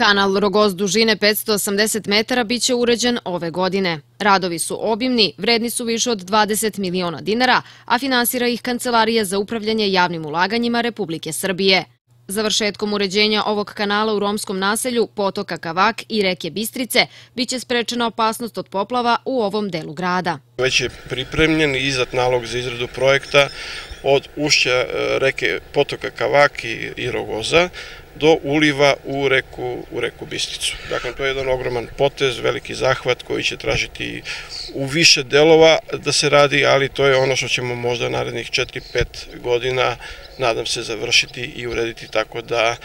Kanal Rogoz dužine 580 metara biće uređen ove godine. Radovi su obimni, vredni su više od 20 miliona dinara, a finansira ih Kancelarija za upravljanje javnim ulaganjima Republike Srbije. Završetkom uređenja ovog kanala u romskom naselju, potoka Kavak i reke Bistrice, biće sprečena opasnost od poplava u ovom delu grada. Već je pripremljen i izdat nalog za izradu projekta od ušća e, reke potoka Kavak i Rogoza, do uliva u reku, u reku Bistricu. Dakle, to je jedan ogroman potez, veliki zahvat koji će tražiti u više delova da se radi, ali to je ono što ćemo možda narednih 4-5 godina, nadam se, završiti i urediti tako da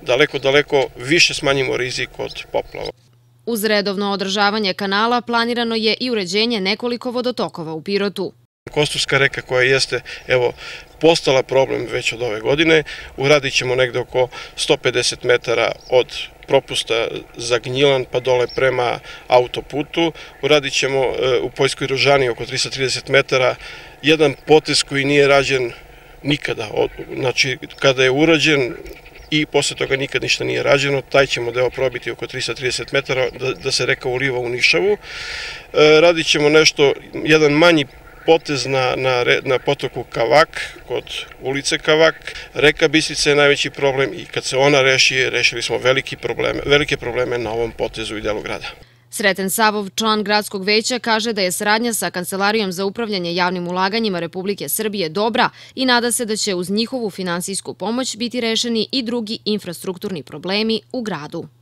daleko, daleko više smanjimo rizik od poplava. Uz redovno održavanje kanala planirano je i uređenje nekoliko vodotokova u Pirotu. Kostuska reka koja jeste evo postala problem već od ove godine. Uradit ćemo negde oko 150 metara od propusta za Gnjilan pa dole prema autoputu. Uradit ćemo e, u Poljskoj Rožani oko 330 metara jedan potes koji nije rađen nikada. Znači, kada je urađen, i posle toga nikad ništa nije rađeno, taj ćemo deo probiti oko 330 metara da, da se reka uliva u Nišavu. E, radit ćemo nešto, jedan manji potez na, na, na potoku Kavak, kod ulice Kavak. Reka Bisica je najveći problem i kad se ona reši, rešili smo veliki probleme, velike probleme na ovom potezu i delu grada. Sreten Savov, član gradskog veća, kaže da je saradnja sa Kancelarijom za upravljanje javnim ulaganjima Republike Srbije dobra i nada se da će uz njihovu finansijsku pomoć biti rešeni i drugi infrastrukturni problemi u gradu.